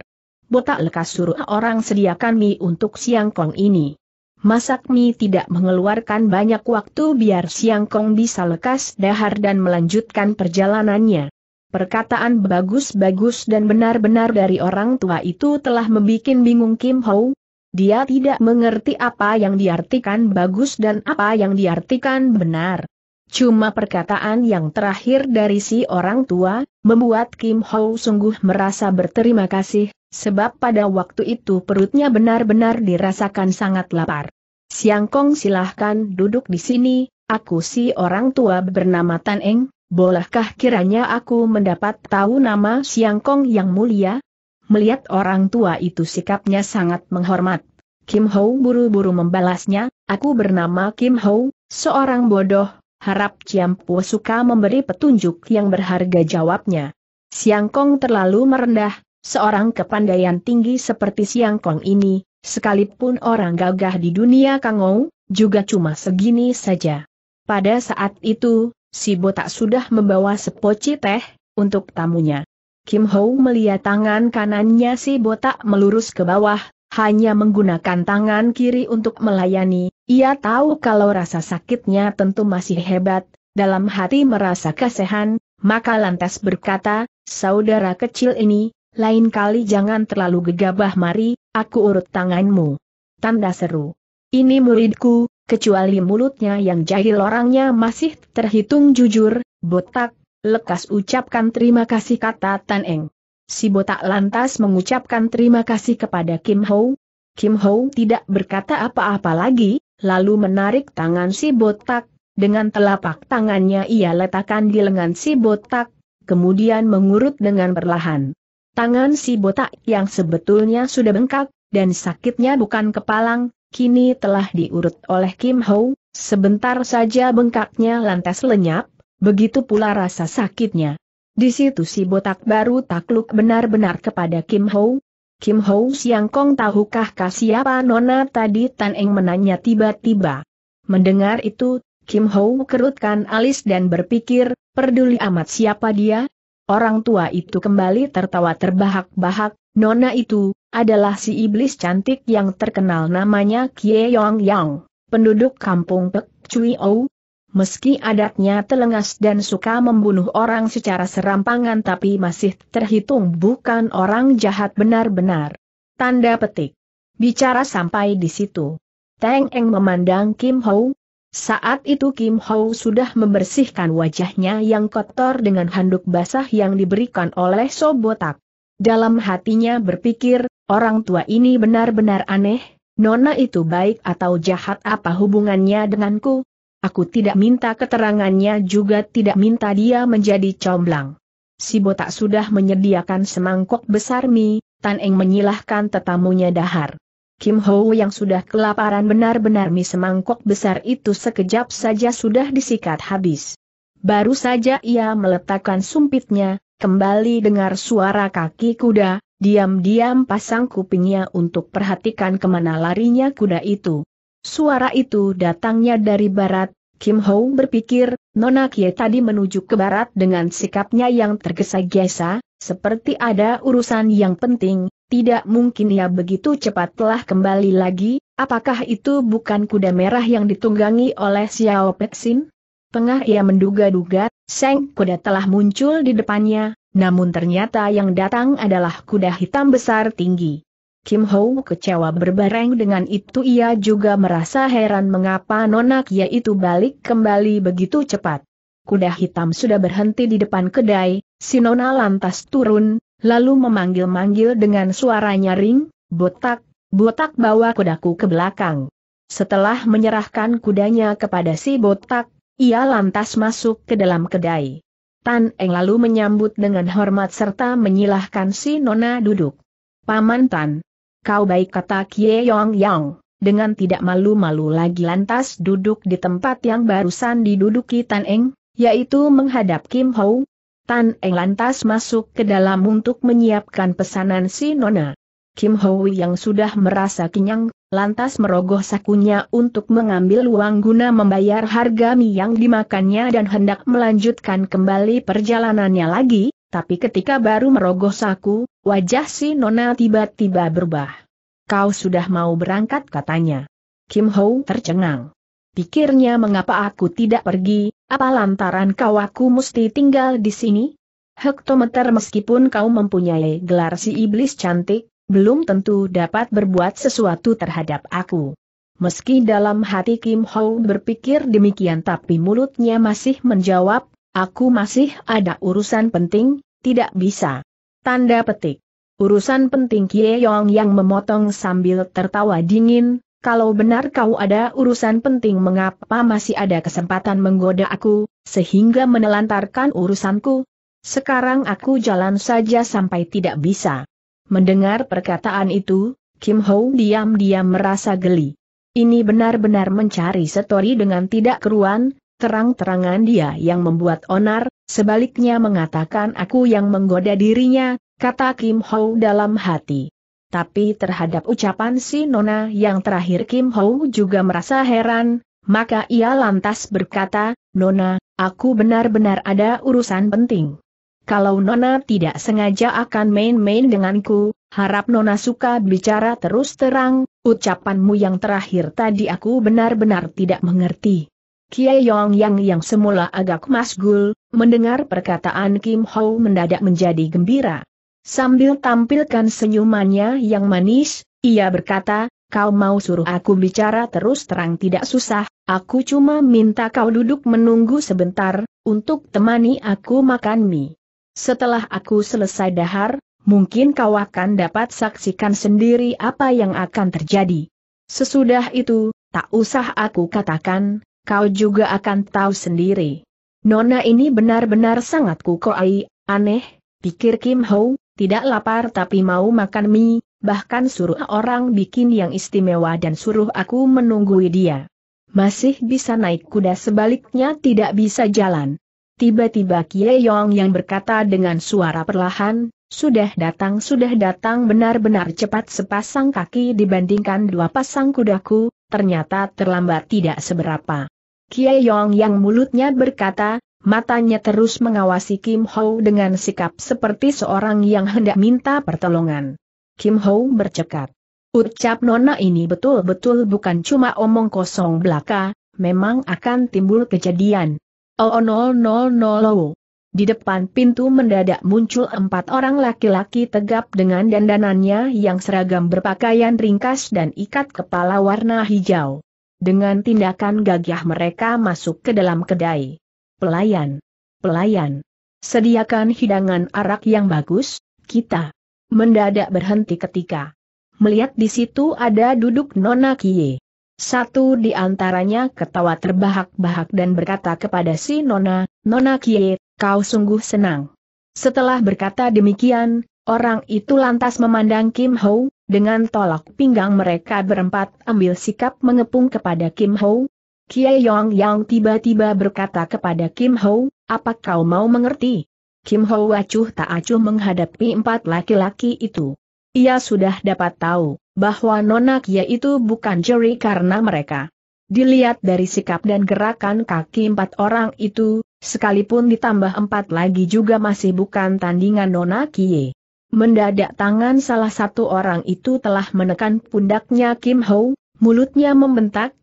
botak lekas suruh orang sediakan mie untuk siang kong ini. Masak mie tidak mengeluarkan banyak waktu biar siang kong bisa lekas dahar dan melanjutkan perjalanannya. Perkataan bagus-bagus dan benar-benar dari orang tua itu telah membuat bingung Kim Ho. Dia tidak mengerti apa yang diartikan bagus dan apa yang diartikan benar. Cuma perkataan yang terakhir dari si orang tua, membuat Kim Ho sungguh merasa berterima kasih, Sebab pada waktu itu perutnya benar-benar dirasakan sangat lapar. Siang Kong silahkan duduk di sini, aku si orang tua bernama Tan Eng, bolehkah kiranya aku mendapat tahu nama Siang Kong yang mulia? Melihat orang tua itu sikapnya sangat menghormat. Kim Ho buru-buru membalasnya, aku bernama Kim Ho, seorang bodoh, harap Po suka memberi petunjuk yang berharga jawabnya. Siang Kong terlalu merendah, Seorang kepandaian tinggi seperti Siang Kong ini, sekalipun orang gagah di dunia Kangou, juga cuma segini saja. Pada saat itu, si botak sudah membawa sepoci teh, untuk tamunya. Kim Ho melihat tangan kanannya si botak melurus ke bawah, hanya menggunakan tangan kiri untuk melayani, ia tahu kalau rasa sakitnya tentu masih hebat, dalam hati merasa kasihan, maka lantas berkata, saudara kecil ini, lain kali jangan terlalu gegabah mari, aku urut tanganmu. Tanda seru. Ini muridku, kecuali mulutnya yang jahil orangnya masih terhitung jujur, botak, lekas ucapkan terima kasih kata Tan Eng. Si botak lantas mengucapkan terima kasih kepada Kim Ho. Kim Ho tidak berkata apa-apa lagi, lalu menarik tangan si botak, dengan telapak tangannya ia letakkan di lengan si botak, kemudian mengurut dengan perlahan. Tangan si botak yang sebetulnya sudah bengkak, dan sakitnya bukan kepalang, kini telah diurut oleh Kim Ho, sebentar saja bengkaknya lantas lenyap, begitu pula rasa sakitnya. Di situ si botak baru takluk benar-benar kepada Kim Ho, Kim Ho Siang Kong tahukah kah siapa nona tadi Tan Eng menanya tiba-tiba. Mendengar itu, Kim Ho kerutkan alis dan berpikir, peduli amat siapa dia, Orang tua itu kembali tertawa terbahak-bahak, nona itu, adalah si iblis cantik yang terkenal namanya Kie Yong Yang, penduduk kampung Pek Cui Ou. Meski adatnya telengas dan suka membunuh orang secara serampangan tapi masih terhitung bukan orang jahat benar-benar. Tanda petik. Bicara sampai di situ. Teng Eng memandang Kim Ho, saat itu Kim Hou sudah membersihkan wajahnya yang kotor dengan handuk basah yang diberikan oleh Sobotak. Dalam hatinya berpikir, orang tua ini benar-benar aneh, Nona itu baik atau jahat apa hubungannya denganku? Aku tidak minta keterangannya juga tidak minta dia menjadi comblang. Si botak sudah menyediakan semangkok besar mie, Tan Eng menyilahkan tetamunya dahar. Kim Ho yang sudah kelaparan benar-benar mie semangkok besar itu sekejap saja sudah disikat habis. Baru saja ia meletakkan sumpitnya, kembali dengar suara kaki kuda, diam-diam pasang kupingnya untuk perhatikan kemana larinya kuda itu. Suara itu datangnya dari barat, Kim Ho berpikir, Nona Kie tadi menuju ke barat dengan sikapnya yang tergesa-gesa, seperti ada urusan yang penting, tidak mungkin ia ya begitu cepat telah kembali lagi, apakah itu bukan kuda merah yang ditunggangi oleh Xiao Peixin? Tengah ia menduga-duga, seng kuda telah muncul di depannya, namun ternyata yang datang adalah kuda hitam besar tinggi. Kim Ho kecewa berbareng dengan itu ia juga merasa heran mengapa nonak Kia itu balik kembali begitu cepat. Kuda hitam sudah berhenti di depan kedai, si Nona lantas turun, lalu memanggil-manggil dengan suara nyaring, botak, botak bawa kudaku ke belakang. Setelah menyerahkan kudanya kepada si botak, ia lantas masuk ke dalam kedai. Tan Eng lalu menyambut dengan hormat serta menyilahkan si Nona duduk. Paman Tan, kau baik kata Kie Yong Yang, dengan tidak malu-malu lagi lantas duduk di tempat yang barusan diduduki Tan Eng, yaitu menghadap Kim Hou, Tan Eng lantas masuk ke dalam untuk menyiapkan pesanan si Nona. Kim Howi yang sudah merasa kenyang, lantas merogoh sakunya untuk mengambil uang guna membayar harga mie yang dimakannya dan hendak melanjutkan kembali perjalanannya lagi, tapi ketika baru merogoh saku, wajah si Nona tiba-tiba berubah. Kau sudah mau berangkat katanya. Kim Ho tercengang. Pikirnya mengapa aku tidak pergi, apa lantaran kau aku mesti tinggal di sini? Hektometer meskipun kau mempunyai gelar si iblis cantik, belum tentu dapat berbuat sesuatu terhadap aku. Meski dalam hati Kim Ho berpikir demikian tapi mulutnya masih menjawab, aku masih ada urusan penting, tidak bisa. Tanda petik. Urusan penting Kie Yong yang memotong sambil tertawa dingin, kalau benar kau ada urusan penting mengapa masih ada kesempatan menggoda aku, sehingga menelantarkan urusanku? Sekarang aku jalan saja sampai tidak bisa. Mendengar perkataan itu, Kim Ho diam-diam merasa geli. Ini benar-benar mencari setori dengan tidak keruan, terang-terangan dia yang membuat onar, sebaliknya mengatakan aku yang menggoda dirinya, kata Kim Ho dalam hati. Tapi terhadap ucapan si Nona yang terakhir Kim Ho juga merasa heran, maka ia lantas berkata, Nona, aku benar-benar ada urusan penting. Kalau Nona tidak sengaja akan main-main denganku, harap Nona suka bicara terus terang, ucapanmu yang terakhir tadi aku benar-benar tidak mengerti. Kiai Yong Yang yang semula agak masgul, mendengar perkataan Kim Ho mendadak menjadi gembira. Sambil tampilkan senyumannya yang manis, ia berkata, kau mau suruh aku bicara terus terang tidak susah, aku cuma minta kau duduk menunggu sebentar, untuk temani aku makan mie. Setelah aku selesai dahar, mungkin kau akan dapat saksikan sendiri apa yang akan terjadi. Sesudah itu, tak usah aku katakan, kau juga akan tahu sendiri. Nona ini benar-benar sangat kukoai, aneh, pikir Kim Ho, tidak lapar tapi mau makan mie, bahkan suruh orang bikin yang istimewa dan suruh aku menunggui dia. Masih bisa naik kuda sebaliknya tidak bisa jalan. Tiba-tiba Kie Yong yang berkata dengan suara perlahan, sudah datang sudah datang benar-benar cepat sepasang kaki dibandingkan dua pasang kudaku, ternyata terlambat tidak seberapa. Kie Yong yang mulutnya berkata, Matanya terus mengawasi Kim Ho dengan sikap seperti seorang yang hendak minta pertolongan. Kim Ho bercekat. Ucap Nona ini betul-betul bukan cuma omong kosong belaka, memang akan timbul kejadian. Oh, no, no, no, lo. Di depan pintu mendadak muncul empat orang laki-laki tegap dengan dandanannya yang seragam berpakaian ringkas dan ikat kepala warna hijau. Dengan tindakan gagah mereka masuk ke dalam kedai. Pelayan. Pelayan. Sediakan hidangan arak yang bagus, kita. Mendadak berhenti ketika melihat di situ ada duduk Nona Kie. Satu di antaranya ketawa terbahak-bahak dan berkata kepada si Nona, Nona Kie, kau sungguh senang. Setelah berkata demikian, orang itu lantas memandang Kim Ho, dengan tolak pinggang mereka berempat ambil sikap mengepung kepada Kim Ho, Kiai Yong Yang tiba-tiba berkata kepada Kim Ho, apa kau mau mengerti? Kim Ho acuh tak acuh menghadapi empat laki-laki itu. Ia sudah dapat tahu, bahwa Nona Kia itu bukan juri karena mereka. Dilihat dari sikap dan gerakan kaki empat orang itu, sekalipun ditambah empat lagi juga masih bukan tandingan Nona Kie. Mendadak tangan salah satu orang itu telah menekan pundaknya Kim Ho, mulutnya membentak,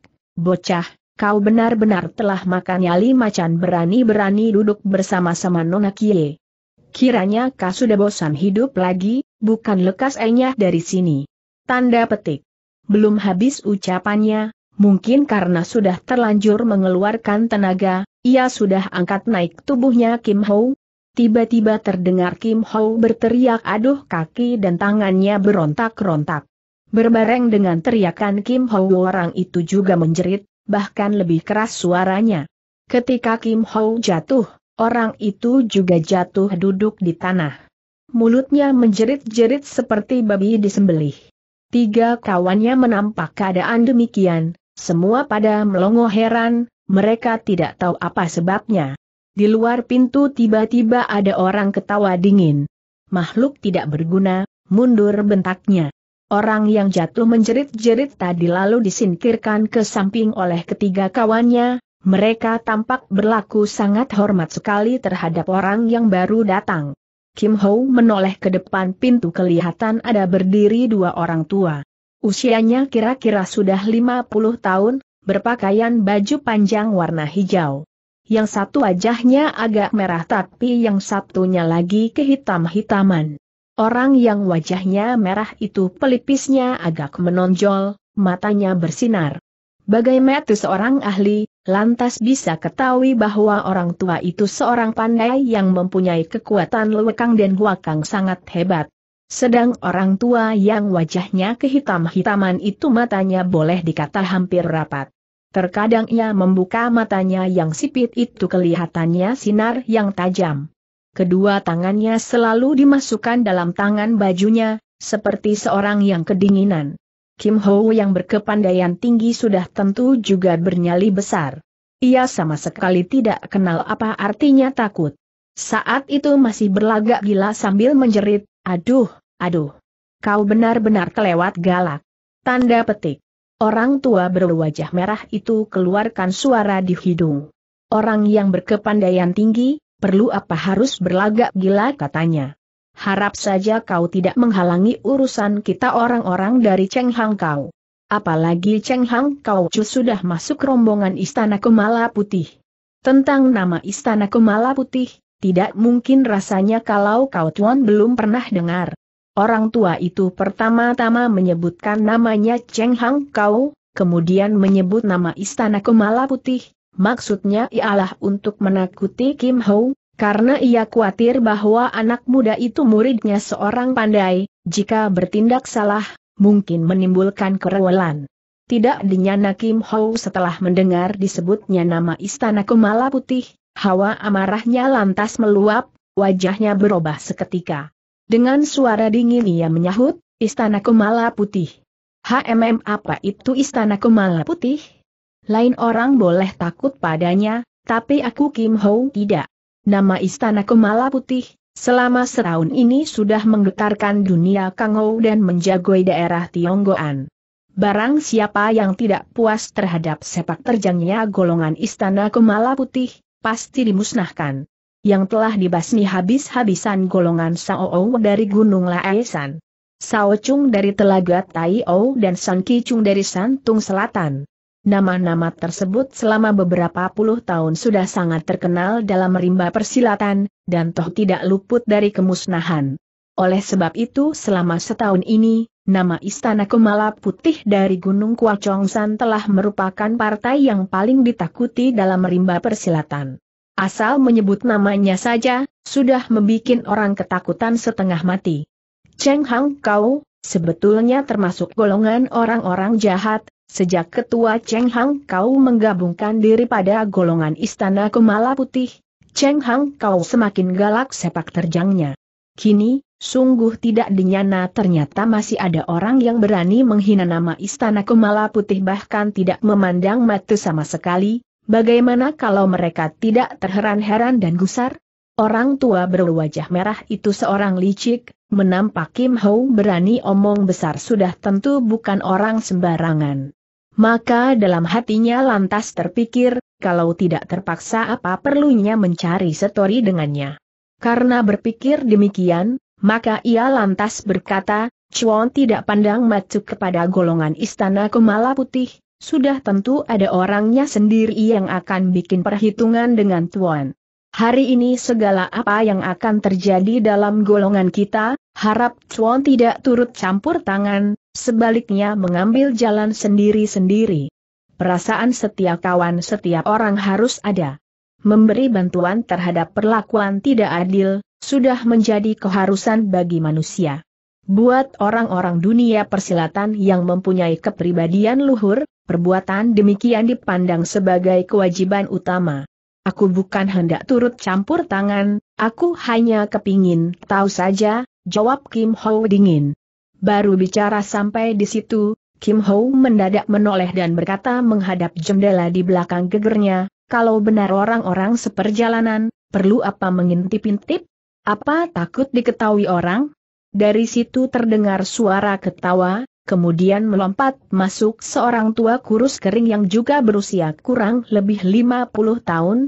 bocah, kau benar-benar telah makan nyali macan berani-berani duduk bersama-sama Nona Kie. Kiranya kau sudah bosan hidup lagi, bukan lekas enyah dari sini. Tanda petik. Belum habis ucapannya, mungkin karena sudah terlanjur mengeluarkan tenaga, ia sudah angkat naik tubuhnya Kim Ho. Tiba-tiba terdengar Kim Ho berteriak aduh kaki dan tangannya berontak-rontak. Berbareng dengan teriakan Kim Ho orang itu juga menjerit, bahkan lebih keras suaranya. Ketika Kim Ho jatuh, orang itu juga jatuh duduk di tanah. Mulutnya menjerit-jerit seperti babi disembelih. Tiga kawannya menampak keadaan demikian, semua pada melongo heran, mereka tidak tahu apa sebabnya. Di luar pintu tiba-tiba ada orang ketawa dingin. Makhluk tidak berguna, mundur bentaknya. Orang yang jatuh menjerit-jerit tadi lalu disingkirkan ke samping oleh ketiga kawannya, mereka tampak berlaku sangat hormat sekali terhadap orang yang baru datang. Kim Ho menoleh ke depan pintu kelihatan ada berdiri dua orang tua. Usianya kira-kira sudah 50 tahun, berpakaian baju panjang warna hijau. Yang satu wajahnya agak merah tapi yang satunya lagi kehitam-hitaman. Orang yang wajahnya merah itu pelipisnya agak menonjol, matanya bersinar. Bagai metu seorang ahli, lantas bisa ketahui bahwa orang tua itu seorang pandai yang mempunyai kekuatan lewekang dan huakang sangat hebat. Sedang orang tua yang wajahnya kehitam-hitaman itu matanya boleh dikata hampir rapat. Terkadang ia membuka matanya yang sipit itu kelihatannya sinar yang tajam kedua tangannya selalu dimasukkan dalam tangan bajunya, seperti seorang yang kedinginan. Kim Ho yang berkepandaian tinggi sudah tentu juga bernyali besar. Ia sama sekali tidak kenal apa artinya takut. Saat itu masih berlagak gila sambil menjerit, aduh, aduh. Kau benar-benar kelewat galak. Tanda petik. Orang tua berwajah merah itu keluarkan suara di hidung. Orang yang berkepandaian tinggi, perlu apa harus berlagak gila katanya. Harap saja kau tidak menghalangi urusan kita orang-orang dari Cheng Hang kau. Apalagi Cheng Hang kau cu sudah masuk rombongan Istana Kemala Putih. Tentang nama Istana Kemala Putih, tidak mungkin rasanya kalau kau tuan belum pernah dengar. Orang tua itu pertama-tama menyebutkan namanya Cheng Hang kau, kemudian menyebut nama Istana Kemala Putih, maksudnya ialah untuk menakuti Kim Ho, karena ia khawatir bahwa anak muda itu muridnya seorang pandai, jika bertindak salah, mungkin menimbulkan kerewelan. Tidak dinyana Kim Ho setelah mendengar disebutnya nama istana Kumala Putih, hawa amarahnya lantas meluap, wajahnya berubah seketika. Dengan suara dingin ia menyahut, Istana Kumala Putih. HMM apa itu Istana Kumala Putih? Lain orang boleh takut padanya, tapi aku Kim Ho tidak. Nama istana Kemala Putih, selama setahun ini sudah menggetarkan dunia Kangou dan menjagoi daerah Tionggoan. Barang siapa yang tidak puas terhadap sepak terjangnya golongan istana Kemala Putih, pasti dimusnahkan. Yang telah dibasmi habis-habisan golongan Sao dari Gunung Laesan. Sao Chung dari Telaga Tai Ou dan San Chung dari Santung Selatan. Nama-nama tersebut selama beberapa puluh tahun sudah sangat terkenal dalam rimba persilatan, dan toh tidak luput dari kemusnahan. Oleh sebab itu selama setahun ini, nama Istana Kemala Putih dari Gunung Kuacongsan telah merupakan partai yang paling ditakuti dalam rimba persilatan. Asal menyebut namanya saja, sudah membuat orang ketakutan setengah mati. Cheng Hang Kau, sebetulnya termasuk golongan orang-orang jahat, Sejak ketua Cheng Hang kau menggabungkan diri pada golongan istana Kemala Putih, Cheng Hang kau semakin galak sepak terjangnya. Kini, sungguh tidak dinyana ternyata masih ada orang yang berani menghina nama istana Kemala Putih bahkan tidak memandang mata sama sekali, bagaimana kalau mereka tidak terheran-heran dan gusar? Orang tua berwajah merah itu seorang licik, menampak Kim Ho berani omong besar sudah tentu bukan orang sembarangan. Maka dalam hatinya lantas terpikir, kalau tidak terpaksa apa perlunya mencari setori dengannya. Karena berpikir demikian, maka ia lantas berkata, Chuan tidak pandang masuk kepada golongan istana Kumala Putih, sudah tentu ada orangnya sendiri yang akan bikin perhitungan dengan Tuan. Hari ini segala apa yang akan terjadi dalam golongan kita, harap Chuan tidak turut campur tangan, sebaliknya mengambil jalan sendiri-sendiri. Perasaan setia kawan setiap orang harus ada. Memberi bantuan terhadap perlakuan tidak adil, sudah menjadi keharusan bagi manusia. Buat orang-orang dunia persilatan yang mempunyai kepribadian luhur, perbuatan demikian dipandang sebagai kewajiban utama. Aku bukan hendak turut campur tangan, aku hanya kepingin tahu saja, jawab Kim Ho dingin. Baru bicara sampai di situ, Kim Ho mendadak menoleh dan berkata menghadap jendela di belakang gegernya, kalau benar orang-orang seperjalanan, perlu apa mengintip-intip? Apa takut diketahui orang? Dari situ terdengar suara ketawa, kemudian melompat masuk seorang tua kurus kering yang juga berusia kurang lebih 50 tahun.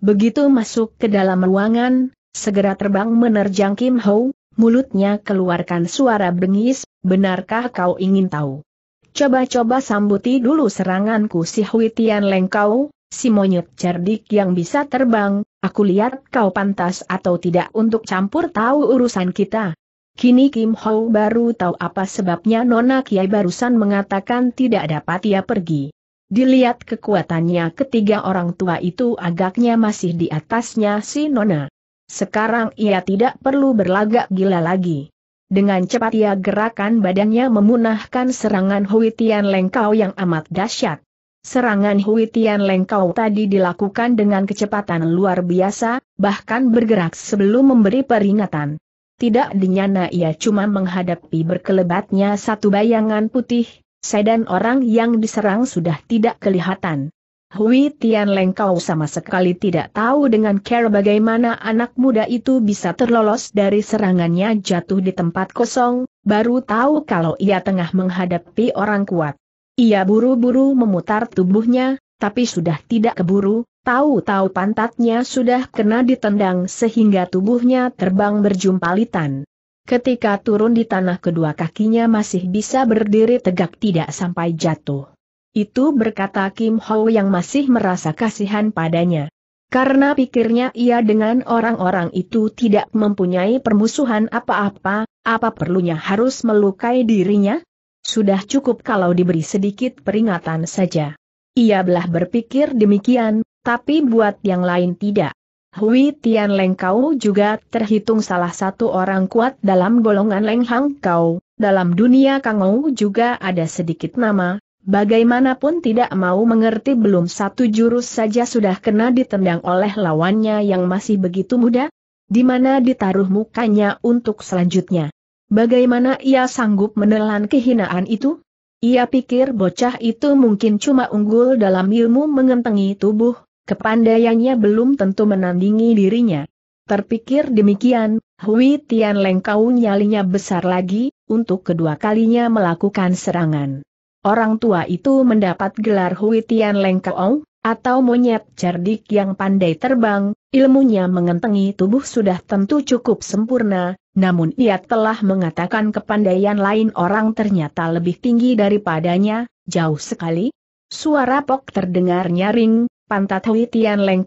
Begitu masuk ke dalam ruangan, segera terbang menerjang Kim Ho, mulutnya keluarkan suara bengis, benarkah kau ingin tahu? Coba-coba sambuti dulu seranganku si Huitian Lengkau, si monyet cerdik yang bisa terbang, aku lihat kau pantas atau tidak untuk campur tahu urusan kita. Kini Kim Ho baru tahu apa sebabnya Nona Kiai barusan mengatakan tidak dapat ia pergi. Dilihat kekuatannya ketiga orang tua itu agaknya masih di atasnya si Nona. Sekarang ia tidak perlu berlagak gila lagi. Dengan cepat ia gerakan badannya memunahkan serangan Huitian Lengkau yang amat dahsyat. Serangan Huitian Lengkau tadi dilakukan dengan kecepatan luar biasa, bahkan bergerak sebelum memberi peringatan. Tidak dinyana ia cuma menghadapi berkelebatnya satu bayangan putih, sedan orang yang diserang sudah tidak kelihatan. Hui Tian Leng kau sama sekali tidak tahu dengan cara bagaimana anak muda itu bisa terlolos dari serangannya jatuh di tempat kosong, baru tahu kalau ia tengah menghadapi orang kuat. Ia buru-buru memutar tubuhnya, tapi sudah tidak keburu, tahu-tahu pantatnya sudah kena ditendang sehingga tubuhnya terbang berjumpalitan. Ketika turun di tanah kedua kakinya masih bisa berdiri tegak tidak sampai jatuh. Itu berkata Kim Ho yang masih merasa kasihan padanya. Karena pikirnya ia dengan orang-orang itu tidak mempunyai permusuhan apa-apa, apa perlunya harus melukai dirinya? Sudah cukup kalau diberi sedikit peringatan saja. Ia belah berpikir demikian, tapi buat yang lain tidak. Hui Tian Leng Kau juga terhitung salah satu orang kuat dalam golongan Leng Hang Kau, dalam dunia Ou juga ada sedikit nama, Bagaimanapun tidak mau mengerti belum satu jurus saja sudah kena ditendang oleh lawannya yang masih begitu muda, di mana ditaruh mukanya untuk selanjutnya. Bagaimana ia sanggup menelan kehinaan itu? Ia pikir bocah itu mungkin cuma unggul dalam ilmu mengentengi tubuh, kepandaiannya belum tentu menandingi dirinya. Terpikir demikian, Hui Tian kau nyalinya besar lagi, untuk kedua kalinya melakukan serangan orang tua itu mendapat gelar Huitian Tian atau monyet cerdik yang pandai terbang, ilmunya mengentengi tubuh sudah tentu cukup sempurna, namun ia telah mengatakan kepandaian lain orang ternyata lebih tinggi daripadanya, jauh sekali. Suara pok terdengar nyaring, pantat Huitian Tian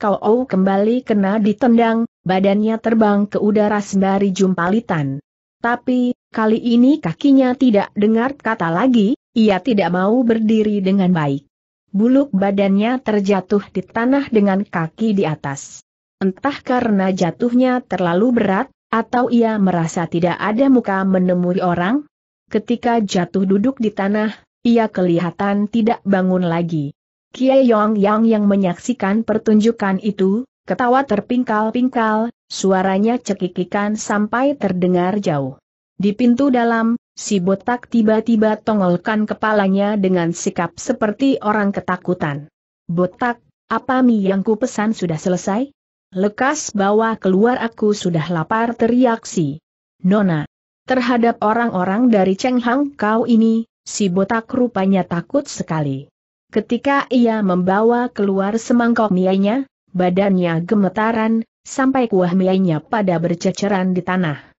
kembali kena ditendang, badannya terbang ke udara sembari jumpalitan. Tapi, kali ini kakinya tidak dengar kata lagi, ia tidak mau berdiri dengan baik. Buluk badannya terjatuh di tanah dengan kaki di atas. Entah karena jatuhnya terlalu berat, atau ia merasa tidak ada muka menemui orang? Ketika jatuh duduk di tanah, ia kelihatan tidak bangun lagi. Kiai Yong Yang yang menyaksikan pertunjukan itu, ketawa terpingkal-pingkal, suaranya cekikikan sampai terdengar jauh. Di pintu dalam, si botak tiba-tiba tongolkan kepalanya dengan sikap seperti orang ketakutan. Botak, apa mie yang ku pesan sudah selesai? Lekas bawa keluar aku sudah lapar teriak si. Nona. Terhadap orang-orang dari Cenghang kau ini, si botak rupanya takut sekali. Ketika ia membawa keluar semangkok mie mi-nya, badannya gemetaran, sampai kuah mie mi-nya pada berceceran di tanah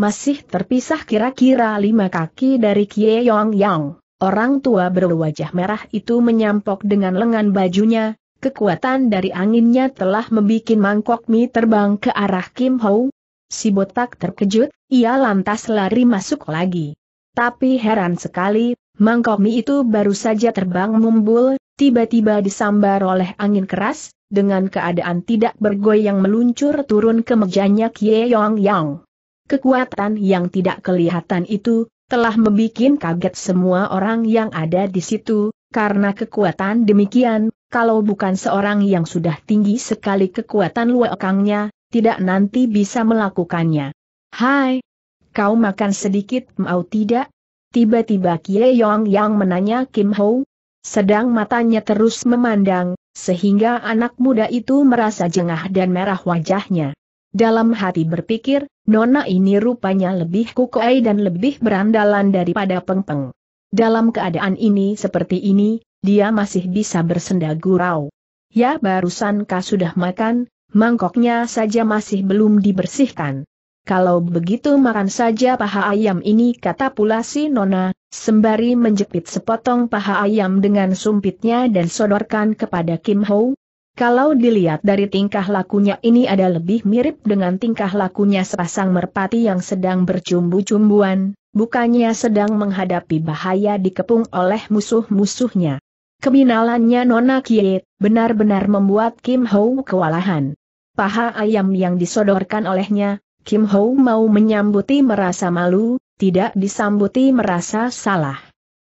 masih terpisah kira-kira lima kaki dari Kie Yong Yang. Orang tua berwajah merah itu menyampok dengan lengan bajunya, kekuatan dari anginnya telah membuat mangkok mie terbang ke arah Kim Ho. Si botak terkejut, ia lantas lari masuk lagi. Tapi heran sekali, mangkok mie itu baru saja terbang mumbul, tiba-tiba disambar oleh angin keras, dengan keadaan tidak bergoyang meluncur turun ke mejanya Kie Yong Yang. Kekuatan yang tidak kelihatan itu, telah membuat kaget semua orang yang ada di situ, karena kekuatan demikian, kalau bukan seorang yang sudah tinggi sekali kekuatan luekangnya, tidak nanti bisa melakukannya. Hai, kau makan sedikit mau tidak? Tiba-tiba Kie Yong yang menanya Kim Ho, sedang matanya terus memandang, sehingga anak muda itu merasa jengah dan merah wajahnya. Dalam hati berpikir, Nona ini rupanya lebih kukuai dan lebih berandalan daripada pengpeng. Dalam keadaan ini seperti ini, dia masih bisa bersenda gurau. Ya barusan kah sudah makan, mangkoknya saja masih belum dibersihkan. Kalau begitu makan saja paha ayam ini kata pula si Nona, sembari menjepit sepotong paha ayam dengan sumpitnya dan sodorkan kepada Kim Ho, kalau dilihat dari tingkah lakunya ini ada lebih mirip dengan tingkah lakunya sepasang merpati yang sedang bercumbu-cumbuan, bukannya sedang menghadapi bahaya dikepung oleh musuh-musuhnya. Kebinalannya Nona Kiet, benar-benar membuat Kim Ho kewalahan. Paha ayam yang disodorkan olehnya, Kim Ho mau menyambuti merasa malu, tidak disambuti merasa salah.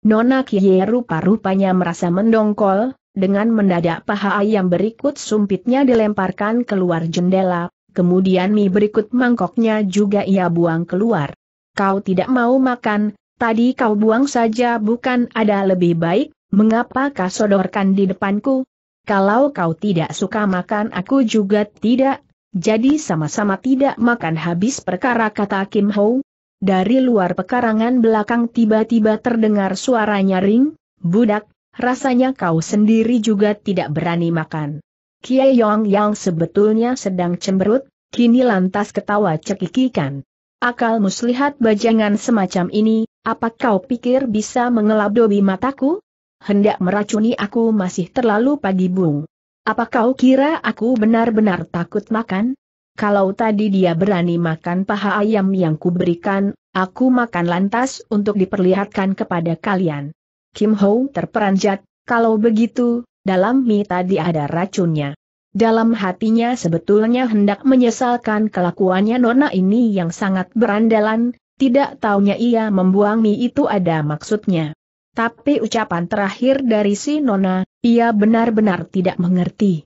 Nona Kie rupa-rupanya merasa mendongkol, dengan mendadak paha ayam berikut sumpitnya dilemparkan keluar jendela, kemudian mie berikut mangkoknya juga ia buang keluar. Kau tidak mau makan, tadi kau buang saja bukan ada lebih baik, mengapa kau sodorkan di depanku? Kalau kau tidak suka makan aku juga tidak, jadi sama-sama tidak makan habis perkara kata Kim Ho. Dari luar pekarangan belakang tiba-tiba terdengar suara nyaring, budak, Rasanya kau sendiri juga tidak berani makan. Kie Yong yang sebetulnya sedang cemberut, kini lantas ketawa cekikikan. Akal muslihat bajangan semacam ini, apa kau pikir bisa mengelabdobi mataku? Hendak meracuni aku masih terlalu pagi bung. Apa kau kira aku benar-benar takut makan? Kalau tadi dia berani makan paha ayam yang kuberikan, aku makan lantas untuk diperlihatkan kepada kalian. Kim Ho terperanjat, kalau begitu, dalam mie tadi ada racunnya. Dalam hatinya sebetulnya hendak menyesalkan kelakuannya nona ini yang sangat berandalan, tidak taunya ia membuang mie itu ada maksudnya. Tapi ucapan terakhir dari si nona, ia benar-benar tidak mengerti.